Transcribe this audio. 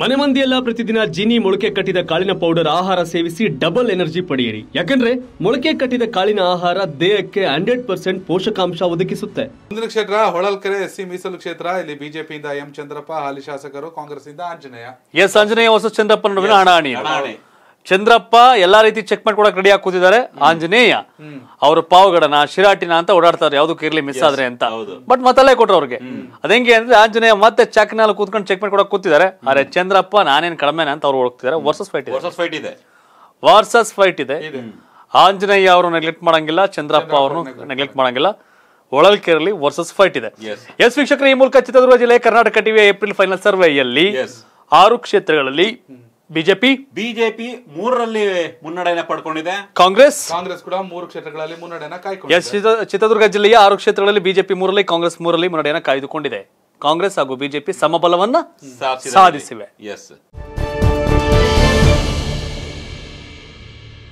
ಮನೆ ಮಂದಿಯೆಲ್ಲ ಪ್ರತಿದಿನ ಜೀನಿ ಮೊಳಕೆ ಕಟ್ಟಿದ ಕಾಳಿನ ಪೌಡರ್ ಆಹಾರ ಸೇವಿಸಿ ಡಬಲ್ ಎನರ್ಜಿ ಪಡೆಯಿರಿ ಯಾಕಂದ್ರೆ ಮೊಳಕೆ ಕಟ್ಟಿದ ಕಾಳಿನ ಆಹಾರ ದೇಹಕ್ಕೆ ಹಂಡ್ರೆಡ್ ಪರ್ಸೆಂಟ್ ಪೋಷಕಾಂಶ ಒದಗಿಸುತ್ತೆ ಮುಂದಿನ ಕ್ಷೇತ್ರ ಹೊಳಲ್ಕೆರೆ ಎಸ್ಸಿ ಮೀಸಲು ಕ್ಷೇತ್ರ ಇಲ್ಲಿ ಬಿಜೆಪಿಯಿಂದ ಎಂ ಚಂದ್ರಪ್ಪ ಹಾಲಿ ಶಾಸಕರು ಕಾಂಗ್ರೆಸ್ ಇಂದ ಆಂಜನೇಯ ಎಸ್ ಆಂಜನೇಯ ಹೊಸ ಚಂದ್ರಪ್ಪ ನಡುವಿನ ಹಣಾಹಣಿ ಚಂದ್ರಪ್ಪ ಎಲ್ಲಾ ರೀತಿ ಚೆಕ್ ಮಾಡಿ ರೆಡಿ ರೆಡಿ ಕೂತಿದ್ದಾರೆ ಆಂಜನೇಯ ಅವ್ರ ಪಾವಗಡನ ಶಿರಾಟಿನ ಅಂತ ಓಡಾಡ್ತಾರೆ ಯಾವ್ದಕ್ಕೆ ಇರ್ಲಿ ಮಿಸ್ ಆದ್ರೆ ಅಂತ ಬಟ್ ಮತ್ತಲ್ಲೇ ಕೊಟ್ರು ಅವ್ರಿಗೆ ಅದಂಗೆ ಅಂದ್ರೆ ಆಂಜನೇಯ ಮತ್ತೆ ಚಕ್ನಲ್ಲಿ ಕೂತ್ಕೊಂಡು ಚೆಕ್ ಮಾಡಿ ಕೂತಿದ್ದಾರೆ ಅರೆ ಚಂದ್ರಪ್ಪ ನಾನೇನ್ ಕಡಿಮೆ ಅಂತ ಅವ್ರು ಹೋಗ್ತಿದ್ದಾರೆ ವರ್ಸಸ್ ಫೈಟ್ ಫೈಟ್ ಇದೆ ವರ್ಸಸ್ ಫೈಟ್ ಇದೆ ಆಂಜನೇಯ ಅವರು ನೆಗ್ಲೆಕ್ಟ್ ಮಾಡಂಗಿಲ್ಲ ಚಂದ್ರಪ್ಪ ಅವ್ರನ್ನು ನೆಗ್ಲೆಕ್ಟ್ ಮಾಡಂಗಿಲ್ಲ ಒಳಲ್ಕೆರಲಿ ವರ್ಸಸ್ ಫೈಟ್ ಇದೆ ಎಸ್ ವೀಕ್ಷಕರ ಈ ಮೂಲಕ ಚಿತ್ರದುರ್ಗ ಜಿಲ್ಲೆ ಕರ್ನಾಟಕ ಟಿವಿ ಏಪ್ರಿಲ್ ಫೈನಲ್ ಸರ್ವೆಯಲ್ಲಿ ಆರು ಕ್ಷೇತ್ರಗಳಲ್ಲಿ ಬಿಜೆಪಿ ಬಿಜೆಪಿ ಮೂರರಲ್ಲಿ ಮುನ್ನಡೆಯನ್ನ ಪಡ್ಕೊಂಡಿದೆ ಕಾಂಗ್ರೆಸ್ ಕಾಂಗ್ರೆಸ್ ಕೂಡ ಮೂರು ಕ್ಷೇತ್ರಗಳಲ್ಲಿ ಮುನ್ನಡೆಯನ್ನ ಕಾಯ್ದುಕೊಂಡಿದೆ ಚಿತ್ರದುರ್ಗ ಜಿಲ್ಲೆಯ ಆರು ಕ್ಷೇತ್ರಗಳಲ್ಲಿ ಬಿಜೆಪಿ ಮೂರರಲ್ಲಿ ಕಾಂಗ್ರೆಸ್ ಮೂರರಲ್ಲಿ ಮುನ್ನಡೆಯನ್ನ ಕಾಯ್ದುಕೊಂಡಿದೆ ಕಾಂಗ್ರೆಸ್ ಹಾಗೂ ಬಿಜೆಪಿ ಸಮಬಲವನ್ನ ಸಾಧಿಸಿವೆ ಎಸ್